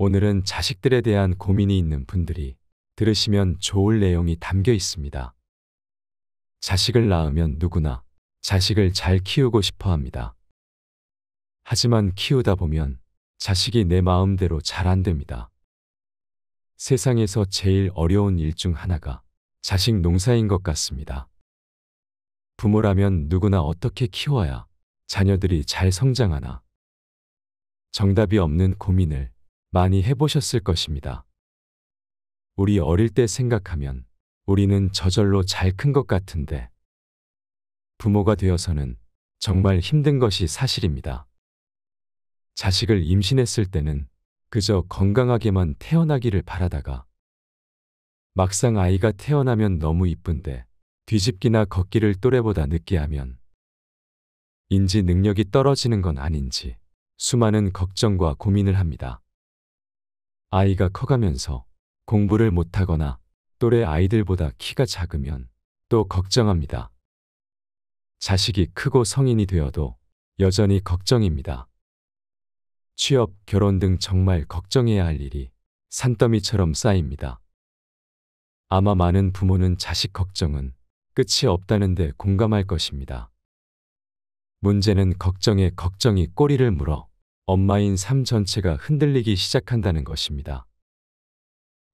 오늘은 자식들에 대한 고민이 있는 분들이 들으시면 좋을 내용이 담겨 있습니다. 자식을 낳으면 누구나 자식을 잘 키우고 싶어 합니다. 하지만 키우다 보면 자식이 내 마음대로 잘 안 됩니다. 세상에서 제일 어려운 일 중 하나가 자식 농사인 것 같습니다. 부모라면 누구나 어떻게 키워야 자녀들이 잘 성장하나 정답이 없는 고민을 많이 해보셨을 것입니다. 우리 어릴 때 생각하면 우리는 저절로 잘 큰 것 같은데 부모가 되어서는 정말 힘든 것이 사실입니다. 자식을 임신했을 때는 그저 건강하게만 태어나기를 바라다가 막상 아이가 태어나면 너무 이쁜데 뒤집기나 걷기를 또래보다 늦게 하면 인지 능력이 떨어지는 건 아닌지 수많은 걱정과 고민을 합니다. 아이가 커가면서 공부를 못하거나 또래 아이들보다 키가 작으면 또 걱정합니다. 자식이 크고 성인이 되어도 여전히 걱정입니다. 취업, 결혼 등 정말 걱정해야 할 일이 산더미처럼 쌓입니다. 아마 많은 부모는 자식 걱정은 끝이 없다는데 공감할 것입니다. 문제는 걱정에 걱정이 꼬리를 물어 엄마인 삶 전체가 흔들리기 시작한다는 것입니다.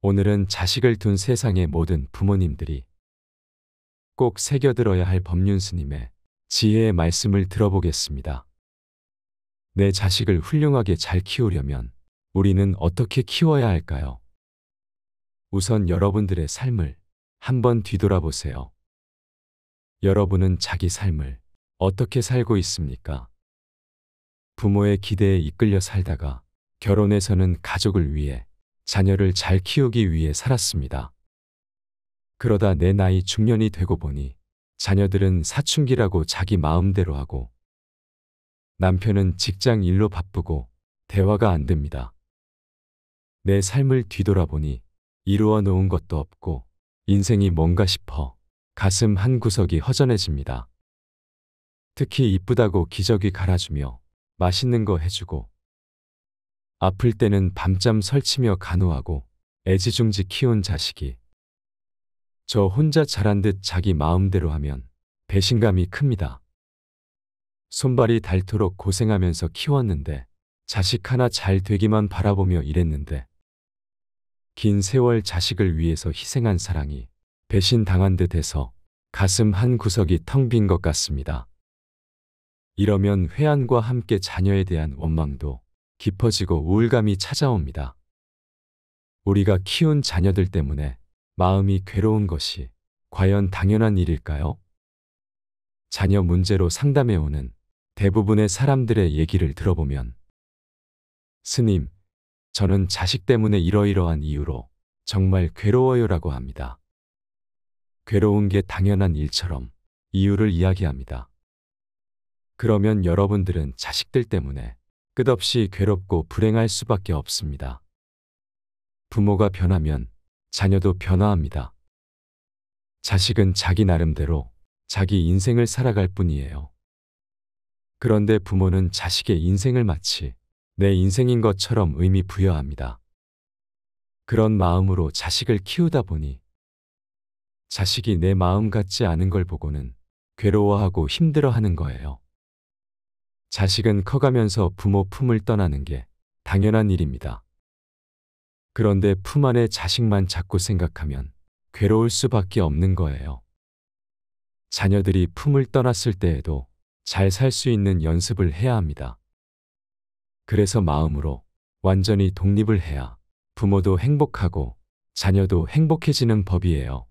오늘은 자식을 둔 세상의 모든 부모님들이 꼭 새겨들어야 할 법륜스님의 지혜의 말씀을 들어보겠습니다. 내 자식을 훌륭하게 잘 키우려면 우리는 어떻게 키워야 할까요? 우선 여러분들의 삶을 한번 뒤돌아보세요. 여러분은 자기 삶을 어떻게 살고 있습니까? 부모의 기대에 이끌려 살다가 결혼해서는 가족을 위해 자녀를 잘 키우기 위해 살았습니다. 그러다 내 나이 중년이 되고 보니 자녀들은 사춘기라고 자기 마음대로 하고 남편은 직장 일로 바쁘고 대화가 안 됩니다. 내 삶을 뒤돌아보니 이루어 놓은 것도 없고 인생이 뭔가 싶어 가슴 한 구석이 허전해집니다. 특히 이쁘다고 기저귀 갈아주며 맛있는 거 해주고 아플 때는 밤잠 설치며 간호하고 애지중지 키운 자식이 저 혼자 잘한 듯 자기 마음대로 하면 배신감이 큽니다. 손발이 닳도록 고생하면서 키웠는데 자식 하나 잘 되기만 바라보며 일했는데 긴 세월 자식을 위해서 희생한 사랑이 배신당한 듯 해서 가슴 한 구석이 텅 빈 것 같습니다. 이러면 회한과 함께 자녀에 대한 원망도 깊어지고 우울감이 찾아옵니다. 우리가 키운 자녀들 때문에 마음이 괴로운 것이 과연 당연한 일일까요? 자녀 문제로 상담해 오는 대부분의 사람들의 얘기를 들어보면 스님, 저는 자식 때문에 이러이러한 이유로 정말 괴로워요라고 합니다. 괴로운 게 당연한 일처럼 이유를 이야기합니다. 그러면 여러분들은 자식들 때문에 끝없이 괴롭고 불행할 수밖에 없습니다. 부모가 변하면 자녀도 변화합니다. 자식은 자기 나름대로 자기 인생을 살아갈 뿐이에요. 그런데 부모는 자식의 인생을 마치 내 인생인 것처럼 의미 부여합니다. 그런 마음으로 자식을 키우다 보니 자식이 내 마음 같지 않은 걸 보고는 괴로워하고 힘들어하는 거예요. 자식은 커가면서 부모 품을 떠나는 게 당연한 일입니다. 그런데 품 안에 자식만 자꾸 생각하면 괴로울 수밖에 없는 거예요. 자녀들이 품을 떠났을 때에도 잘 살 수 있는 연습을 해야 합니다. 그래서 마음으로 완전히 독립을 해야 부모도 행복하고 자녀도 행복해지는 법이에요.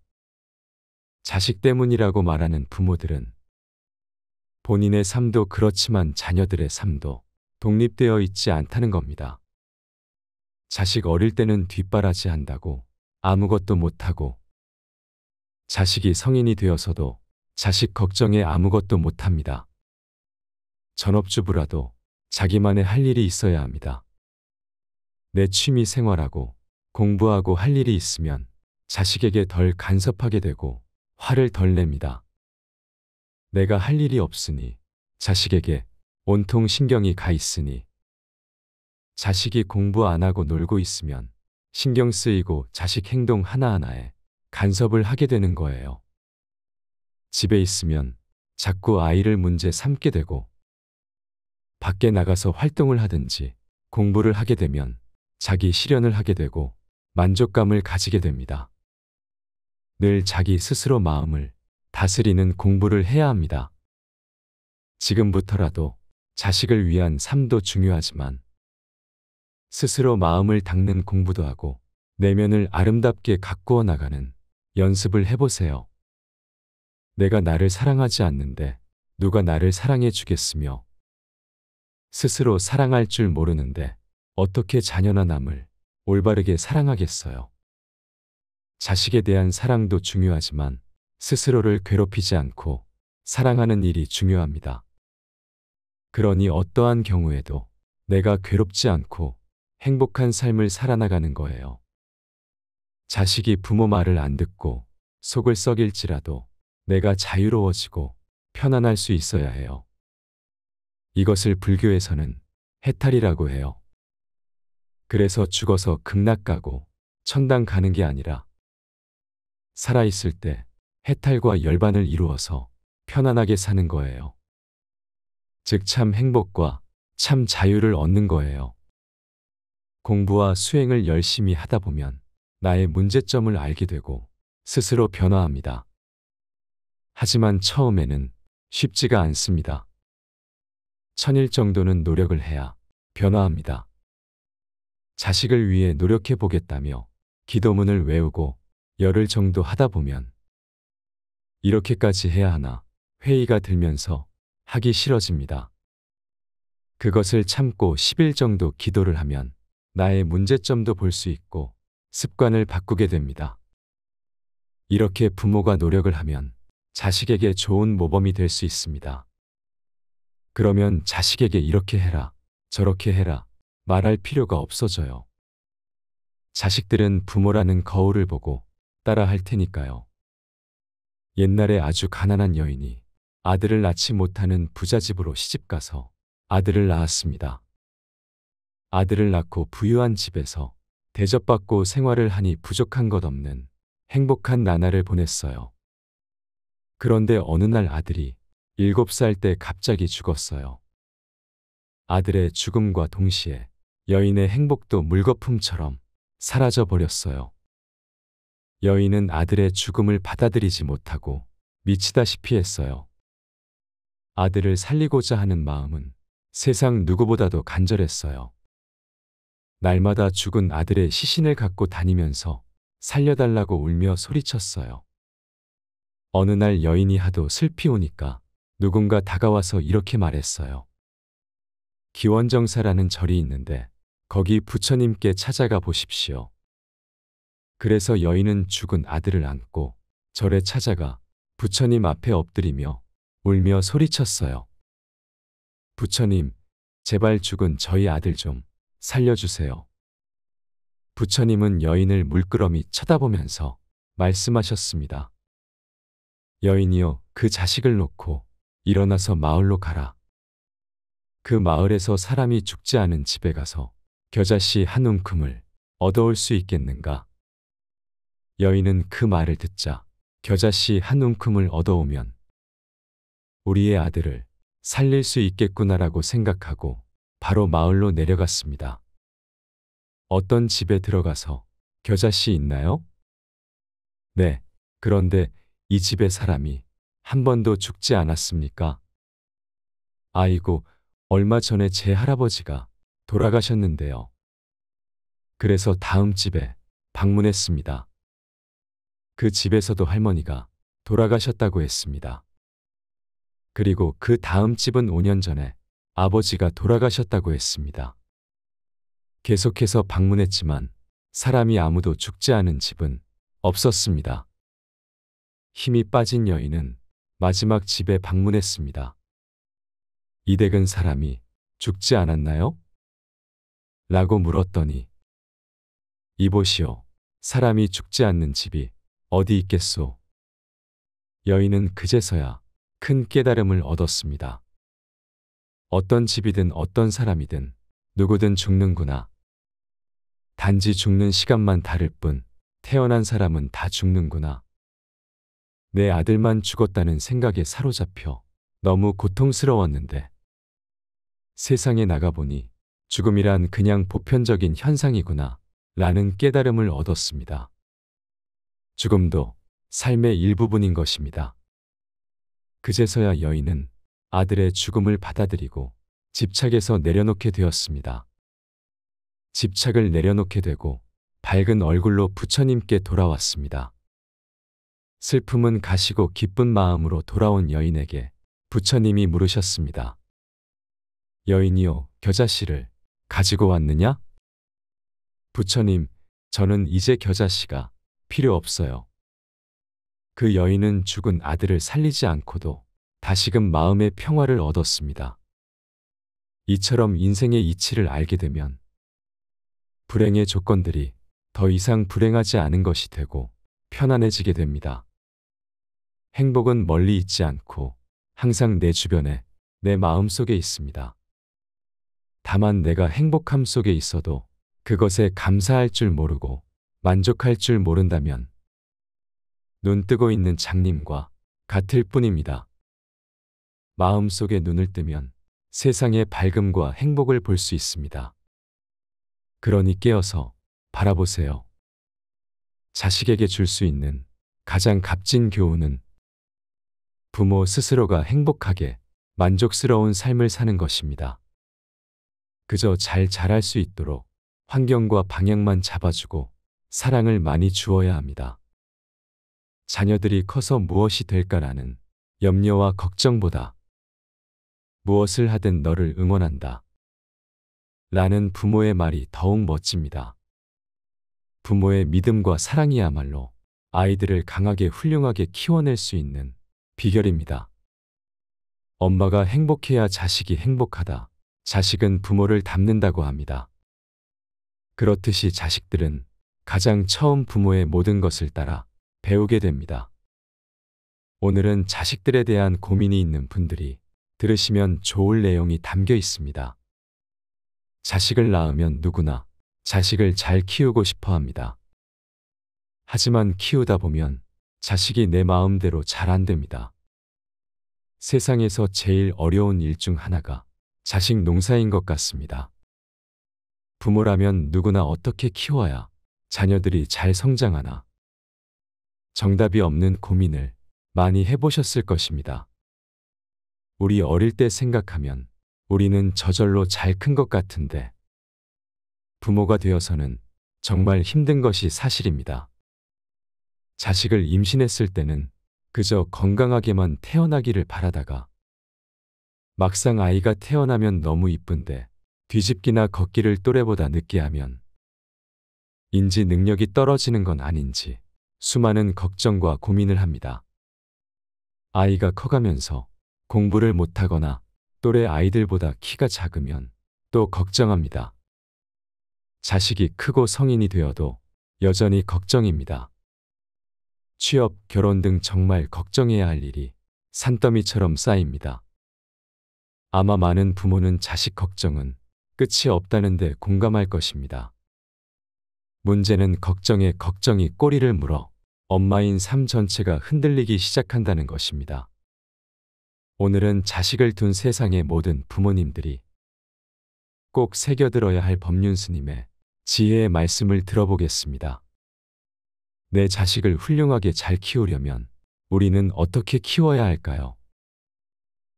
자식 때문이라고 말하는 부모들은 본인의 삶도 그렇지만 자녀들의 삶도 독립되어 있지 않다는 겁니다. 자식 어릴 때는 뒷바라지 한다고 아무것도 못하고 자식이 성인이 되어서도 자식 걱정에 아무것도 못합니다. 전업주부라도 자기만의 할 일이 있어야 합니다. 내 취미 생활하고 공부하고 할 일이 있으면 자식에게 덜 간섭하게 되고 화를 덜 냅니다. 내가 할 일이 없으니 자식에게 온통 신경이 가 있으니 자식이 공부 안 하고 놀고 있으면 신경 쓰이고 자식 행동 하나하나에 간섭을 하게 되는 거예요. 집에 있으면 자꾸 아이를 문제 삼게 되고 밖에 나가서 활동을 하든지 공부를 하게 되면 자기 실현을 하게 되고 만족감을 가지게 됩니다. 늘 자기 스스로 마음을 다스리는 공부를 해야 합니다. 지금부터라도 자식을 위한 삶도 중요하지만 스스로 마음을 닦는 공부도 하고 내면을 아름답게 가꾸어 나가는 연습을 해보세요. 내가 나를 사랑하지 않는데 누가 나를 사랑해 주겠으며 스스로 사랑할 줄 모르는데 어떻게 자녀나 남을 올바르게 사랑하겠어요. 자식에 대한 사랑도 중요하지만 스스로를 괴롭히지 않고 사랑하는 일이 중요합니다. 그러니 어떠한 경우에도 내가 괴롭지 않고 행복한 삶을 살아나가는 거예요. 자식이 부모 말을 안 듣고 속을 썩일지라도 내가 자유로워지고 편안할 수 있어야 해요. 이것을 불교에서는 해탈이라고 해요. 그래서 죽어서 극락 가고 천당 가는 게 아니라 살아있을 때 해탈과 열반을 이루어서 편안하게 사는 거예요. 즉, 참 행복과 참 자유를 얻는 거예요. 공부와 수행을 열심히 하다 보면 나의 문제점을 알게 되고 스스로 변화합니다. 하지만 처음에는 쉽지가 않습니다. 천일 정도는 노력을 해야 변화합니다. 자식을 위해 노력해 보겠다며 기도문을 외우고 열흘 정도 하다 보면 이렇게까지 해야 하나 회의가 들면서 하기 싫어집니다. 그것을 참고 10일 정도 기도를 하면 나의 문제점도 볼 수 있고 습관을 바꾸게 됩니다. 이렇게 부모가 노력을 하면 자식에게 좋은 모범이 될 수 있습니다. 그러면 자식에게 이렇게 해라, 저렇게 해라 말할 필요가 없어져요. 자식들은 부모라는 거울을 보고 따라 할 테니까요. 옛날에 아주 가난한 여인이 아들을 낳지 못하는 부자집으로 시집가서 아들을 낳았습니다. 아들을 낳고 부유한 집에서 대접받고 생활을 하니 부족한 것 없는 행복한 나날을 보냈어요. 그런데 어느 날 아들이 7살 때 갑자기 죽었어요. 아들의 죽음과 동시에 여인의 행복도 물거품처럼 사라져 버렸어요. 여인은 아들의 죽음을 받아들이지 못하고 미치다시피 했어요. 아들을 살리고자 하는 마음은 세상 누구보다도 간절했어요. 날마다 죽은 아들의 시신을 갖고 다니면서 살려달라고 울며 소리쳤어요. 어느 날 여인이 하도 슬피 오니까 누군가 다가와서 이렇게 말했어요. 기원정사라는 절이 있는데 거기 부처님께 찾아가 보십시오. 그래서 여인은 죽은 아들을 안고 절에 찾아가 부처님 앞에 엎드리며 울며 소리쳤어요. 부처님, 제발 죽은 저희 아들 좀 살려주세요. 부처님은 여인을 물끄러미 쳐다보면서 말씀하셨습니다. 여인이여 그 자식을 놓고 일어나서 마을로 가라. 그 마을에서 사람이 죽지 않은 집에 가서 겨자씨 한 움큼을 얻어올 수 있겠는가? 여인은 그 말을 듣자 겨자씨 한 움큼을 얻어오면 우리의 아들을 살릴 수 있겠구나라고 생각하고 바로 마을로 내려갔습니다. 어떤 집에 들어가서 겨자씨 있나요? 네. 그런데 이 집의 사람이 한 번도 죽지 않았습니까? 아이고, 얼마 전에 제 할아버지가 돌아가셨는데요. 그래서 다음 집에 방문했습니다. 그 집에서도 할머니가 돌아가셨다고 했습니다. 그리고 그 다음 집은 5년 전에 아버지가 돌아가셨다고 했습니다. 계속해서 방문했지만 사람이 아무도 죽지 않은 집은 없었습니다. 힘이 빠진 여인은 마지막 집에 방문했습니다. 이댁은 사람이 죽지 않았나요? 라고 물었더니 이보시오. 사람이 죽지 않는 집이 어디 있겠소. 여인은 그제서야 큰 깨달음을 얻었습니다. 어떤 집이든 어떤 사람이든 누구든 죽는구나. 단지 죽는 시간만 다를 뿐 태어난 사람은 다 죽는구나. 내 아들만 죽었다는 생각에 사로잡혀 너무 고통스러웠는데 세상에 나가보니 죽음이란 그냥 보편적인 현상이구나 라는 깨달음을 얻었습니다. 죽음도 삶의 일부분인 것입니다. 그제서야 여인은 아들의 죽음을 받아들이고 집착에서 내려놓게 되었습니다. 집착을 내려놓게 되고 밝은 얼굴로 부처님께 돌아왔습니다. 슬픔은 가시고 기쁜 마음으로 돌아온 여인에게 부처님이 물으셨습니다. 여인이요, 겨자씨를 가지고 왔느냐? 부처님, 저는 이제 겨자씨가 필요 없어요. 그 여인은 죽은 아들을 살리지 않고도 다시금 마음의 평화를 얻었습니다. 이처럼 인생의 이치를 알게 되면 불행의 조건들이 더 이상 불행하지 않은 것이 되고 편안해지게 됩니다. 행복은 멀리 있지 않고 항상 내 주변에 내 마음 속에 있습니다. 다만 내가 행복함 속에 있어도 그것에 감사할 줄 모르고 만족할 줄 모른다면 눈뜨고 있는 장님과 같을 뿐입니다. 마음속에 눈을 뜨면 세상의 밝음과 행복을 볼 수 있습니다. 그러니 깨어서 바라보세요. 자식에게 줄 수 있는 가장 값진 교훈은 부모 스스로가 행복하게 만족스러운 삶을 사는 것입니다. 그저 잘 자랄 수 있도록 환경과 방향만 잡아주고 사랑을 많이 주어야 합니다. 자녀들이 커서 무엇이 될까라는 염려와 걱정보다 무엇을 하든 너를 응원한다. 라는 부모의 말이 더욱 멋집니다. 부모의 믿음과 사랑이야말로 아이들을 강하게 훌륭하게 키워낼 수 있는 비결입니다. 엄마가 행복해야 자식이 행복하다. 자식은 부모를 닮는다고 합니다. 그렇듯이 자식들은 가장 처음 부모의 모든 것을 따라 배우게 됩니다. 오늘은 자식들에 대한 고민이 있는 분들이 들으시면 좋을 내용이 담겨 있습니다. 자식을 낳으면 누구나 자식을 잘 키우고 싶어 합니다. 하지만 키우다 보면 자식이 내 마음대로 잘 안 됩니다. 세상에서 제일 어려운 일 중 하나가 자식 농사인 것 같습니다. 부모라면 누구나 어떻게 키워야 자녀들이 잘 성장하나? 정답이 없는 고민을 많이 해보셨을 것입니다. 우리 어릴 때 생각하면 우리는 저절로 잘 큰 것 같은데 부모가 되어서는 정말 힘든 것이 사실입니다. 자식을 임신했을 때는 그저 건강하게만 태어나기를 바라다가 막상 아이가 태어나면 너무 이쁜데 뒤집기나 걷기를 또래보다 늦게 하면 인지 능력이 떨어지는 건 아닌지 수많은 걱정과 고민을 합니다. 아이가 커가면서 공부를 못하거나 또래 아이들보다 키가 작으면 또 걱정합니다. 자식이 크고 성인이 되어도 여전히 걱정입니다. 취업, 결혼 등 정말 걱정해야 할 일이 산더미처럼 쌓입니다. 아마 많은 부모는 자식 걱정은 끝이 없다는데 공감할 것입니다. 문제는 걱정에 걱정이 꼬리를 물어 엄마인 삶 전체가 흔들리기 시작한다는 것입니다. 오늘은 자식을 둔 세상의 모든 부모님들이 꼭 새겨들어야 할 법륜스님의 지혜의 말씀을 들어보겠습니다. 내 자식을 훌륭하게 잘 키우려면 우리는 어떻게 키워야 할까요?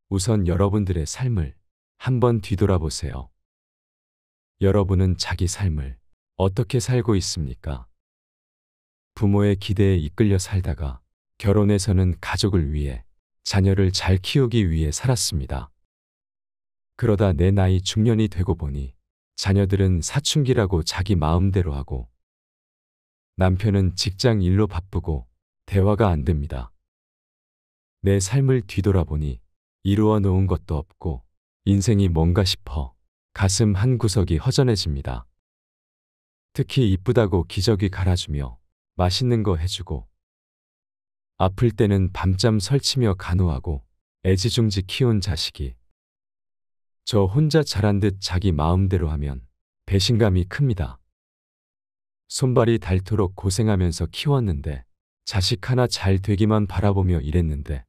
우선 여러분들의 삶을 한번 뒤돌아보세요. 여러분은 자기 삶을 어떻게 살고 있습니까? 부모의 기대에 이끌려 살다가 결혼해서는 가족을 위해 자녀를 잘 키우기 위해 살았습니다. 그러다 내 나이 중년이 되고 보니 자녀들은 사춘기라고 자기 마음대로 하고 남편은 직장 일로 바쁘고 대화가 안 됩니다. 내 삶을 뒤돌아보니 이루어 놓은 것도 없고 인생이 뭔가 싶어 가슴 한 구석이 허전해집니다. 특히 이쁘다고 기저귀 갈아주며 맛있는 거 해주고 아플 때는 밤잠 설치며 간호하고 애지중지 키운 자식이 저 혼자 자란 듯 자기 마음대로 하면 배신감이 큽니다. 손발이 닳도록 고생하면서 키웠는데 자식 하나 잘 되기만 바라보며 일했는데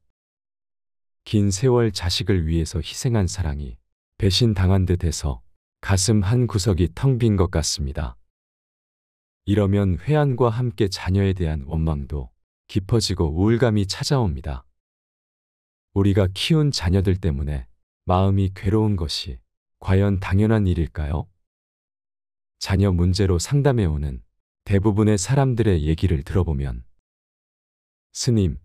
긴 세월 자식을 위해서 희생한 사랑이 배신당한 듯해서 가슴 한 구석이 텅 빈 것 같습니다. 이러면 회한과 함께 자녀에 대한 원망도 깊어지고 우울감이 찾아옵니다. 우리가 키운 자녀들 때문에 마음이 괴로운 것이 과연 당연한 일일까요? 자녀 문제로 상담해오는 대부분의 사람들의 얘기를 들어보면 스님,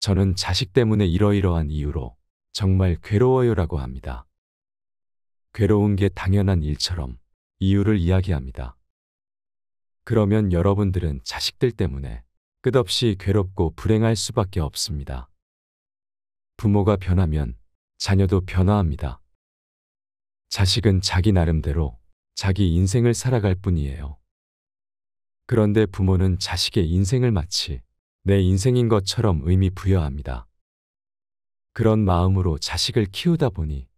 저는 자식 때문에 이러이러한 이유로 정말 괴로워요라고 합니다. 괴로운 게 당연한 일처럼 이유를 이야기합니다. 그러면 여러분들은 자식들 때문에 끝없이 괴롭고 불행할 수밖에 없습니다. 부모가 변하면 자녀도 변화합니다. 자식은 자기 나름대로 자기 인생을 살아갈 뿐이에요. 그런데 부모는 자식의 인생을 마치 내 인생인 것처럼 의미 부여합니다. 그런 마음으로 자식을 키우다 보니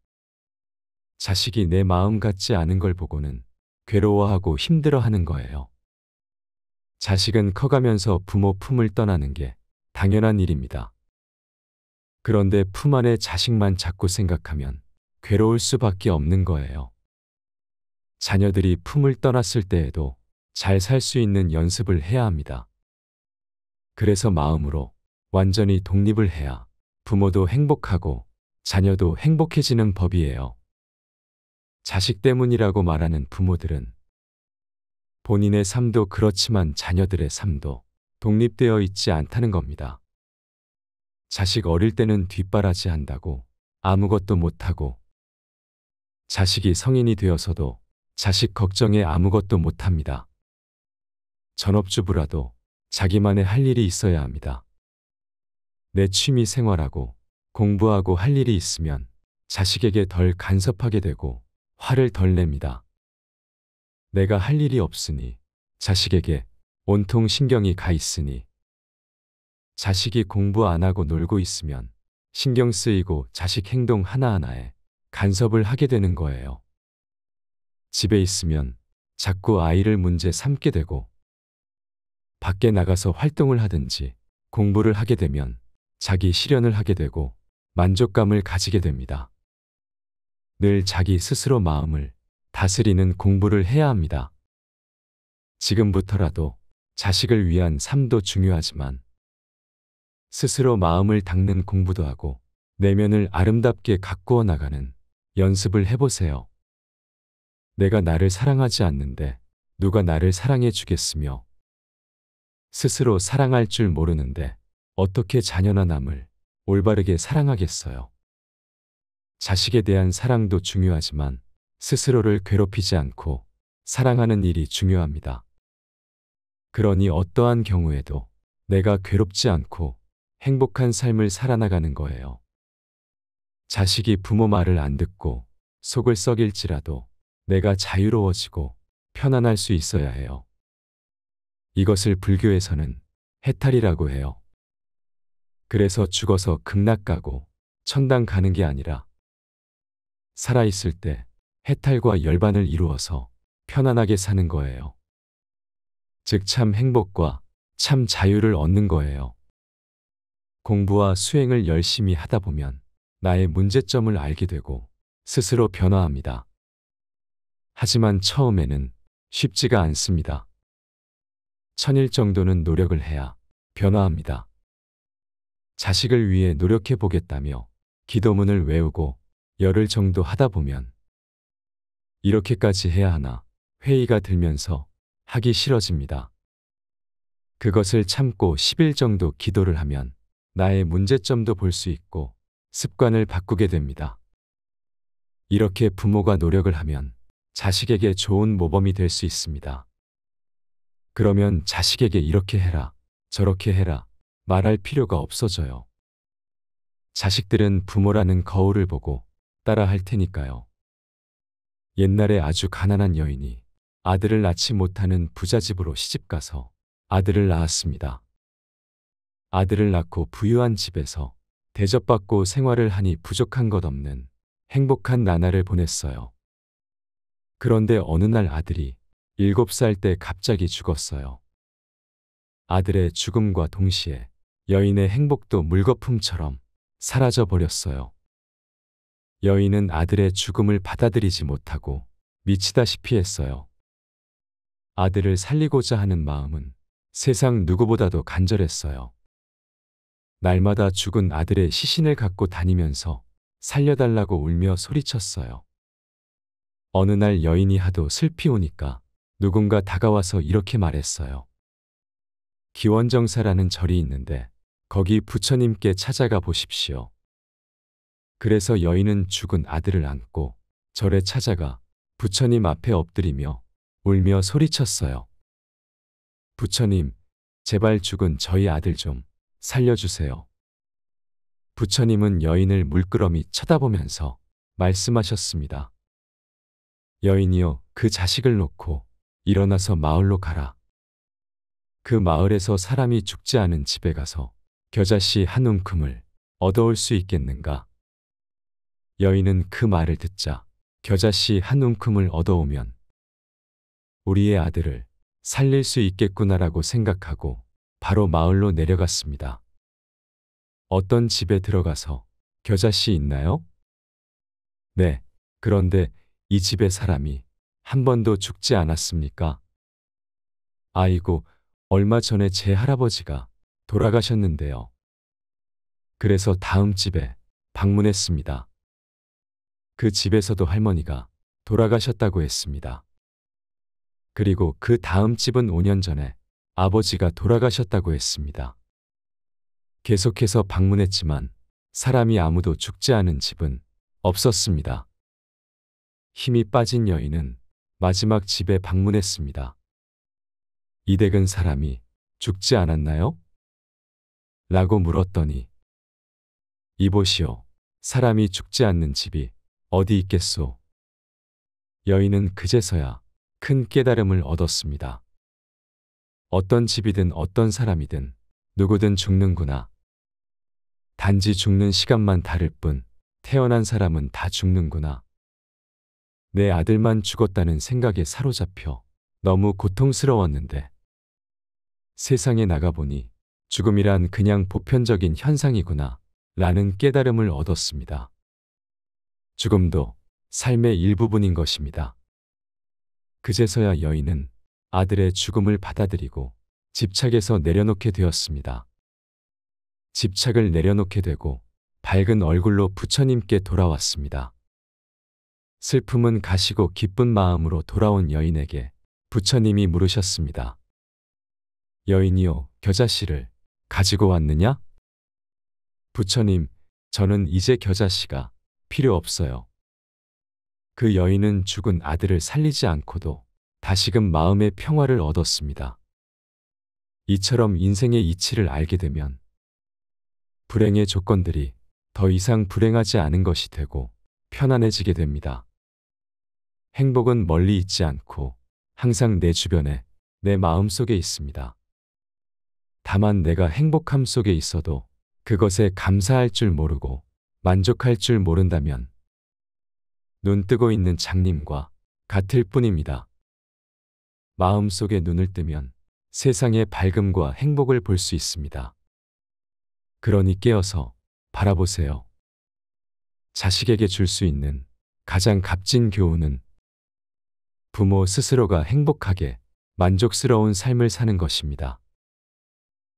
자식이 내 마음 같지 않은 걸 보고는 괴로워하고 힘들어하는 거예요. 자식은 커가면서 부모 품을 떠나는 게 당연한 일입니다. 그런데 품 안에 자식만 자꾸 생각하면 괴로울 수밖에 없는 거예요. 자녀들이 품을 떠났을 때에도 잘 살 수 있는 연습을 해야 합니다. 그래서 마음으로 완전히 독립을 해야 부모도 행복하고 자녀도 행복해지는 법이에요. 자식 때문이라고 말하는 부모들은 본인의 삶도 그렇지만 자녀들의 삶도 독립되어 있지 않다는 겁니다. 자식 어릴 때는 뒷바라지 한다고 아무것도 못하고 자식이 성인이 되어서도 자식 걱정에 아무것도 못합니다. 전업주부라도 자기만의 할 일이 있어야 합니다. 내 취미 생활하고 공부하고 할 일이 있으면 자식에게 덜 간섭하게 되고 화를 덜 냅니다. 내가 할 일이 없으니 자식에게 온통 신경이 가 있으니 자식이 공부 안 하고 놀고 있으면 신경 쓰이고 자식 행동 하나하나에 간섭을 하게 되는 거예요. 집에 있으면 자꾸 아이를 문제 삼게 되고 밖에 나가서 활동을 하든지 공부를 하게 되면 자기 실현을 하게 되고 만족감을 가지게 됩니다. 늘 자기 스스로 마음을 다스리는 공부를 해야 합니다. 지금부터라도 자식을 위한 삶도 중요하지만 스스로 마음을 닦는 공부도 하고 내면을 아름답게 가꾸어 나가는 연습을 해보세요. 내가 나를 사랑하지 않는데 누가 나를 사랑해 주겠으며 스스로 사랑할 줄 모르는데 어떻게 자녀나 남을 올바르게 사랑하겠어요. 자식에 대한 사랑도 중요하지만 스스로를 괴롭히지 않고 사랑하는 일이 중요합니다. 그러니 어떠한 경우에도 내가 괴롭지 않고 행복한 삶을 살아나가는 거예요. 자식이 부모 말을 안 듣고 속을 썩일지라도 내가 자유로워지고 편안할 수 있어야 해요. 이것을 불교에서는 해탈이라고 해요. 그래서 죽어서 극락 가고 천당 가는 게 아니라 살아있을 때 해탈과 열반을 이루어서 편안하게 사는 거예요. 즉, 참 행복과 참 자유를 얻는 거예요. 공부와 수행을 열심히 하다 보면 나의 문제점을 알게 되고 스스로 변화합니다. 하지만 처음에는 쉽지가 않습니다. 천일 정도는 노력을 해야 변화합니다. 자식을 위해 노력해 보겠다며 기도문을 외우고 열흘 정도 하다 보면 이렇게까지 해야 하나 회의가 들면서 하기 싫어집니다. 그것을 참고 10일 정도 기도를 하면 나의 문제점도 볼 수 있고 습관을 바꾸게 됩니다. 이렇게 부모가 노력을 하면 자식에게 좋은 모범이 될 수 있습니다. 그러면 자식에게 이렇게 해라, 저렇게 해라 말할 필요가 없어져요. 자식들은 부모라는 거울을 보고 따라 할 테니까요. 옛날에 아주 가난한 여인이 아들을 낳지 못하는 부자집으로 시집가서 아들을 낳았습니다. 아들을 낳고 부유한 집에서 대접받고 생활을 하니 부족한 것 없는 행복한 나날을 보냈어요. 그런데 어느 날 아들이 7살 때 갑자기 죽었어요. 아들의 죽음과 동시에 여인의 행복도 물거품처럼 사라져 버렸어요. 여인은 아들의 죽음을 받아들이지 못하고 미치다시피 했어요. 아들을 살리고자 하는 마음은 세상 누구보다도 간절했어요. 날마다 죽은 아들의 시신을 갖고 다니면서 살려달라고 울며 소리쳤어요. 어느 날 여인이 하도 슬피 오니까 누군가 다가와서 이렇게 말했어요. 기원정사라는 절이 있는데 거기 부처님께 찾아가 보십시오. 그래서 여인은 죽은 아들을 안고 절에 찾아가 부처님 앞에 엎드리며 울며 소리쳤어요. 부처님, 제발 죽은 저희 아들 좀 살려주세요. 부처님은 여인을 물끄러미 쳐다보면서 말씀하셨습니다. 여인이여 그 자식을 놓고 일어나서 마을로 가라. 그 마을에서 사람이 죽지 않은 집에 가서 겨자씨 한 움큼을 얻어올 수 있겠는가? 여인은 그 말을 듣자 겨자씨 한 움큼을 얻어오면 우리의 아들을 살릴 수 있겠구나라고 생각하고 바로 마을로 내려갔습니다. 어떤 집에 들어가서 겨자씨 있나요? 네. 그런데 이 집의 사람이 한 번도 죽지 않았습니까? 아이고, 얼마 전에 제 할아버지가 돌아가셨는데요. 그래서 다음 집에 방문했습니다. 그 집에서도 할머니가 돌아가셨다고 했습니다. 그리고 그 다음 집은 5년 전에 아버지가 돌아가셨다고 했습니다. 계속해서 방문했지만 사람이 아무도 죽지 않은 집은 없었습니다. 힘이 빠진 여인은 마지막 집에 방문했습니다. 이댁은 사람이 죽지 않았나요? 라고 물었더니 이보시오. 사람이 죽지 않는 집이 어디 있겠소? 여인은 그제서야 큰 깨달음을 얻었습니다. 어떤 집이든 어떤 사람이든 누구든 죽는구나. 단지 죽는 시간만 다를 뿐 태어난 사람은 다 죽는구나. 내 아들만 죽었다는 생각에 사로잡혀 너무 고통스러웠는데 세상에 나가보니 죽음이란 그냥 보편적인 현상이구나 라는 깨달음을 얻었습니다. 죽음도 삶의 일부분인 것입니다. 그제서야 여인은 아들의 죽음을 받아들이고 집착에서 내려놓게 되었습니다. 집착을 내려놓게 되고 밝은 얼굴로 부처님께 돌아왔습니다. 슬픔은 가시고 기쁜 마음으로 돌아온 여인에게 부처님이 물으셨습니다. 여인이요, 겨자씨를 가지고 왔느냐? 부처님, 저는 이제 겨자씨가 필요 없어요. 그 여인은 죽은 아들을 살리지 않고도 다시금 마음의 평화를 얻었습니다. 이처럼 인생의 이치를 알게 되면 불행의 조건들이 더 이상 불행하지 않은 것이 되고 편안해지게 됩니다. 행복은 멀리 있지 않고 항상 내 주변에 내 마음 속에 있습니다. 다만 내가 행복함 속에 있어도 그것에 감사할 줄 모르고 만족할 줄 모른다면 눈뜨고 있는 장님과 같을 뿐입니다. 마음속에 눈을 뜨면 세상의 밝음과 행복을 볼 수 있습니다. 그러니 깨어서 바라보세요. 자식에게 줄 수 있는 가장 값진 교훈은 부모 스스로가 행복하게 만족스러운 삶을 사는 것입니다.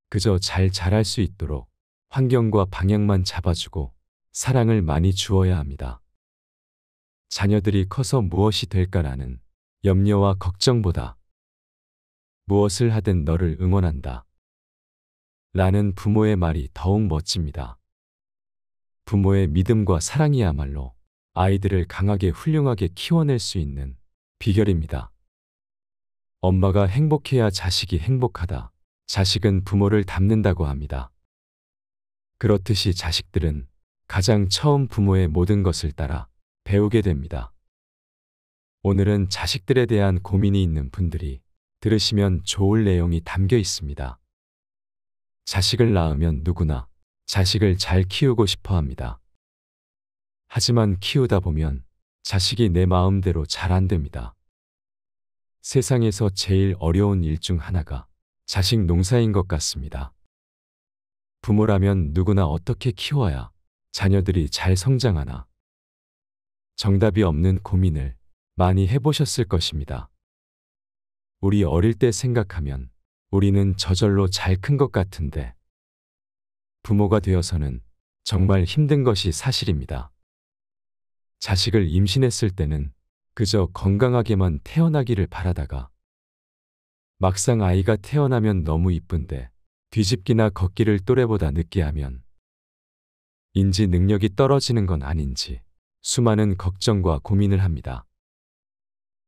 그저 잘 자랄 수 있도록 환경과 방향만 잡아주고 사랑을 많이 주어야 합니다. 자녀들이 커서 무엇이 될까라는 염려와 걱정보다 무엇을 하든 너를 응원한다. 라는 부모의 말이 더욱 멋집니다. 부모의 믿음과 사랑이야말로 아이들을 강하게 훌륭하게 키워낼 수 있는 비결입니다. 엄마가 행복해야 자식이 행복하다. 자식은 부모를 닮는다고 합니다. 그렇듯이 자식들은 가장 처음 부모의 모든 것을 따라 배우게 됩니다. 오늘은 자식들에 대한 고민이 있는 분들이 들으시면 좋을 내용이 담겨 있습니다. 자식을 낳으면 누구나 자식을 잘 키우고 싶어 합니다. 하지만 키우다 보면 자식이 내 마음대로 잘 안 됩니다. 세상에서 제일 어려운 일 중 하나가 자식 농사인 것 같습니다. 부모라면 누구나 어떻게 키워야 자녀들이 잘 성장하나? 정답이 없는 고민을 많이 해보셨을 것입니다. 우리 어릴 때 생각하면 우리는 저절로 잘 큰 것 같은데 부모가 되어서는 정말 힘든 것이 사실입니다. 자식을 임신했을 때는 그저 건강하게만 태어나기를 바라다가 막상 아이가 태어나면 너무 이쁜데 뒤집기나 걷기를 또래보다 늦게 하면 인지 능력이 떨어지는 건 아닌지 수많은 걱정과 고민을 합니다.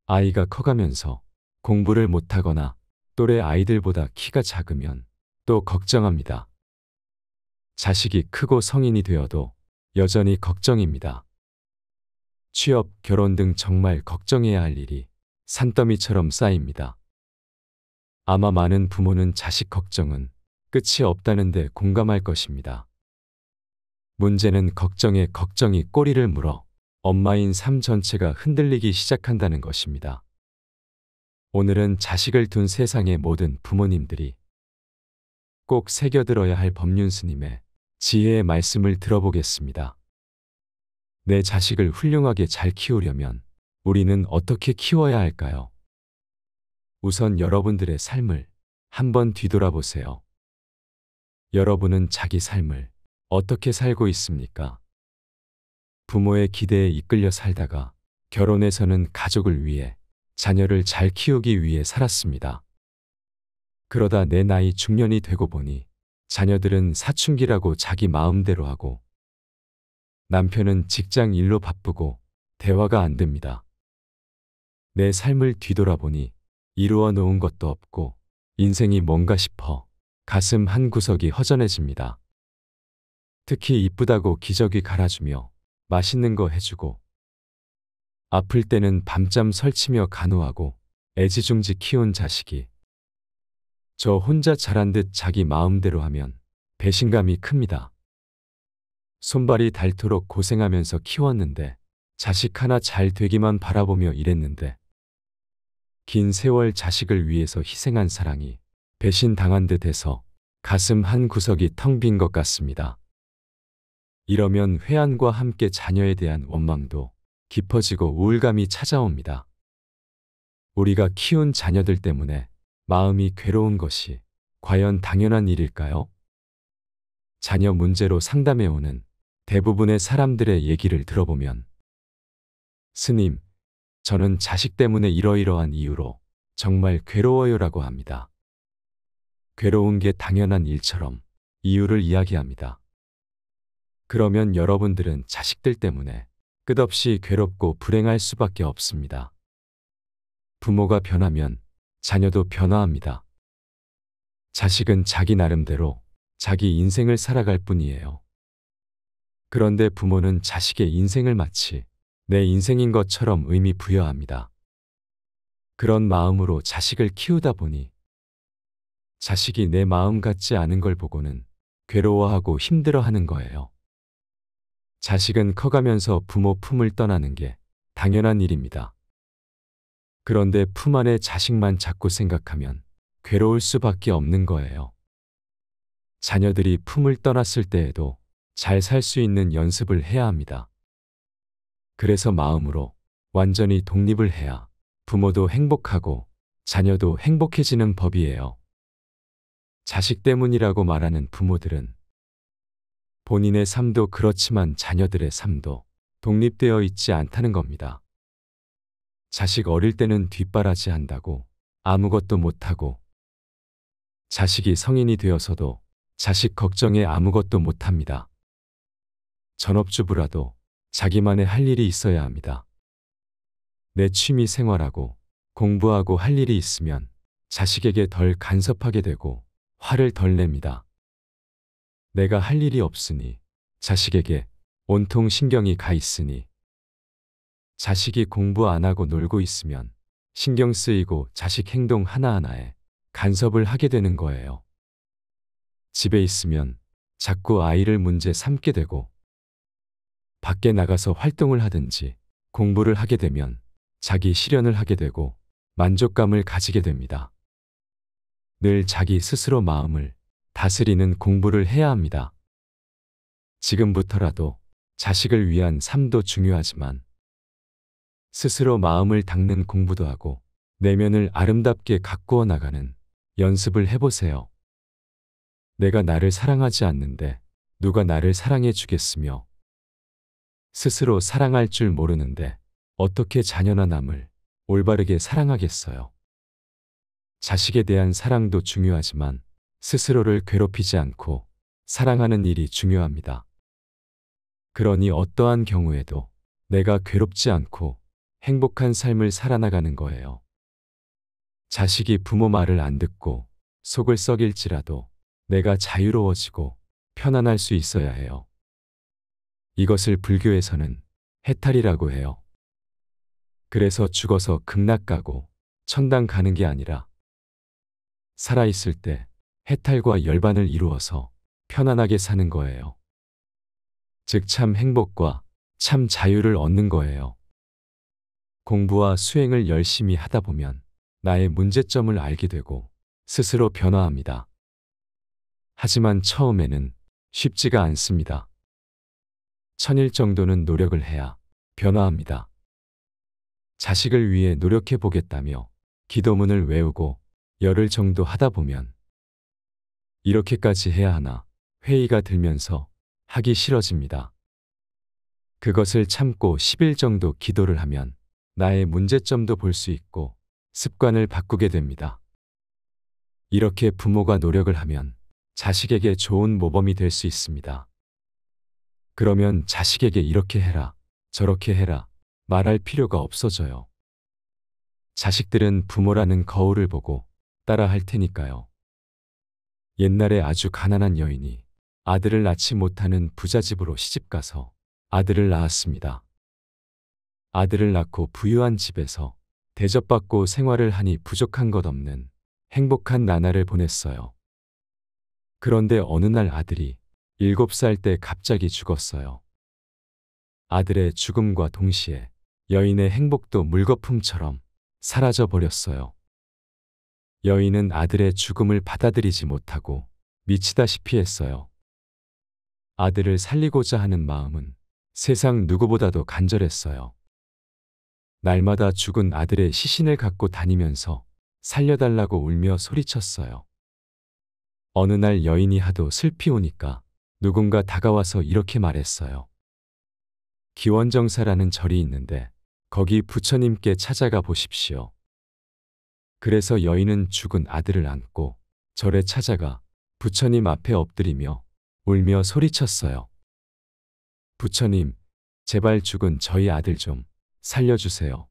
아이가 커가면서 공부를 못하거나 또래 아이들보다 키가 작으면 또 걱정합니다. 자식이 크고 성인이 되어도 여전히 걱정입니다. 취업, 결혼 등 정말 걱정해야 할 일이 산더미처럼 쌓입니다. 아마 많은 부모는 자식 걱정은 끝이 없다는데 공감할 것입니다. 문제는 걱정에 걱정이 꼬리를 물어 엄마인 삶 전체가 흔들리기 시작한다는 것입니다. 오늘은 자식을 둔 세상의 모든 부모님들이 꼭 새겨들어야 할 법륜 스님의 지혜의 말씀을 들어보겠습니다. 내 자식을 훌륭하게 잘 키우려면 우리는 어떻게 키워야 할까요? 우선 여러분들의 삶을 한번 뒤돌아보세요. 여러분은 자기 삶을 어떻게 살고 있습니까? 부모의 기대에 이끌려 살다가 결혼해서는 가족을 위해 자녀를 잘 키우기 위해 살았습니다. 그러다 내 나이 중년이 되고 보니 자녀들은 사춘기라고 자기 마음대로 하고 남편은 직장 일로 바쁘고 대화가 안 됩니다. 내 삶을 뒤돌아보니 이루어 놓은 것도 없고 인생이 뭔가 싶어 가슴 한 구석이 허전해집니다. 특히 이쁘다고 기저귀 갈아주며 맛있는 거 해주고 아플 때는 밤잠 설치며 간호하고 애지중지 키운 자식이 저 혼자 자란 듯 자기 마음대로 하면 배신감이 큽니다. 손발이 닳도록 고생하면서 키웠는데 자식 하나 잘 되기만 바라보며 일했는데 긴 세월 자식을 위해서 희생한 사랑이 배신당한 듯해서 가슴 한 구석이 텅 빈 것 같습니다. 이러면 회한과 함께 자녀에 대한 원망도 깊어지고 우울감이 찾아옵니다. 우리가 키운 자녀들 때문에 마음이 괴로운 것이 과연 당연한 일일까요? 자녀 문제로 상담해오는 대부분의 사람들의 얘기를 들어보면 스님, 저는 자식 때문에 이러이러한 이유로 정말 괴로워요라고 합니다. 괴로운 게 당연한 일처럼 이유를 이야기합니다. 그러면 여러분들은 자식들 때문에 끝없이 괴롭고 불행할 수밖에 없습니다. 부모가 변하면 자녀도 변화합니다. 자식은 자기 나름대로 자기 인생을 살아갈 뿐이에요. 그런데 부모는 자식의 인생을 마치 내 인생인 것처럼 의미 부여합니다. 그런 마음으로 자식을 키우다 보니 자식이 내 마음 같지 않은 걸 보고는 괴로워하고 힘들어하는 거예요. 자식은 커가면서 부모 품을 떠나는 게 당연한 일입니다. 그런데 품 안에 자식만 자꾸 생각하면 괴로울 수밖에 없는 거예요. 자녀들이 품을 떠났을 때에도 잘 살 수 있는 연습을 해야 합니다. 그래서 마음으로 완전히 독립을 해야 부모도 행복하고 자녀도 행복해지는 법이에요. 자식 때문이라고 말하는 부모들은 본인의 삶도 그렇지만 자녀들의 삶도 독립되어 있지 않다는 겁니다. 자식 어릴 때는 뒷바라지 한다고 아무것도 못하고 자식이 성인이 되어서도 자식 걱정에 아무것도 못합니다. 전업주부라도 자기만의 할 일이 있어야 합니다. 내 취미 생활하고 공부하고 할 일이 있으면 자식에게 덜 간섭하게 되고 화를 덜 냅니다. 내가 할 일이 없으니 자식에게 온통 신경이 가 있으니 자식이 공부 안 하고 놀고 있으면 신경 쓰이고 자식 행동 하나하나에 간섭을 하게 되는 거예요. 집에 있으면 자꾸 아이를 문제 삼게 되고 밖에 나가서 활동을 하든지 공부를 하게 되면 자기 실현을 하게 되고 만족감을 가지게 됩니다. 늘 자기 스스로 마음을 다스리는 공부를 해야 합니다. 지금부터라도 자식을 위한 삶도 중요하지만 스스로 마음을 닦는 공부도 하고 내면을 아름답게 가꾸어 나가는 연습을 해보세요. 내가 나를 사랑하지 않는데 누가 나를 사랑해 주겠으며 스스로 사랑할 줄 모르는데 어떻게 자녀나 남을 올바르게 사랑하겠어요. 자식에 대한 사랑도 중요하지만 스스로를 괴롭히지 않고 사랑하는 일이 중요합니다. 그러니 어떠한 경우에도 내가 괴롭지 않고 행복한 삶을 살아나가는 거예요. 자식이 부모 말을 안 듣고 속을 썩일지라도 내가 자유로워지고 편안할 수 있어야 해요. 이것을 불교에서는 해탈이라고 해요. 그래서 죽어서 극락 가고 천당 가는 게 아니라 살아있을 때 해탈과 열반을 이루어서 편안하게 사는 거예요. 즉 참 행복과 참 자유를 얻는 거예요. 공부와 수행을 열심히 하다 보면 나의 문제점을 알게 되고 스스로 변화합니다. 하지만 처음에는 쉽지가 않습니다. 천일 정도는 노력을 해야 변화합니다. 자식을 위해 노력해 보겠다며 기도문을 외우고 열흘 정도 하다 보면 이렇게까지 해야 하나 회의가 들면서 하기 싫어집니다. 그것을 참고 10일 정도 기도를 하면 나의 문제점도 볼 수 있고 습관을 바꾸게 됩니다. 이렇게 부모가 노력을 하면 자식에게 좋은 모범이 될 수 있습니다. 그러면 자식에게 이렇게 해라, 저렇게 해라 말할 필요가 없어져요. 자식들은 부모라는 거울을 보고 따라 할 테니까요. 옛날에 아주 가난한 여인이 아들을 낳지 못하는 부자집으로 시집가서 아들을 낳았습니다. 아들을 낳고 부유한 집에서 대접받고 생활을 하니 부족한 것 없는 행복한 나날을 보냈어요. 그런데 어느 날 아들이 7살 때 갑자기 죽었어요. 아들의 죽음과 동시에 여인의 행복도 물거품처럼 사라져 버렸어요. 여인은 아들의 죽음을 받아들이지 못하고 미치다시피 했어요. 아들을 살리고자 하는 마음은 세상 누구보다도 간절했어요. 날마다 죽은 아들의 시신을 갖고 다니면서 살려달라고 울며 소리쳤어요. 어느 날 여인이 하도 슬피 오니까 누군가 다가와서 이렇게 말했어요. 기원정사라는 절이 있는데 거기 부처님께 찾아가 보십시오. 그래서 여인은 죽은 아들을 안고 절에 찾아가 부처님 앞에 엎드리며 울며 소리쳤어요. 부처님, 제발 죽은 저희 아들 좀 살려주세요.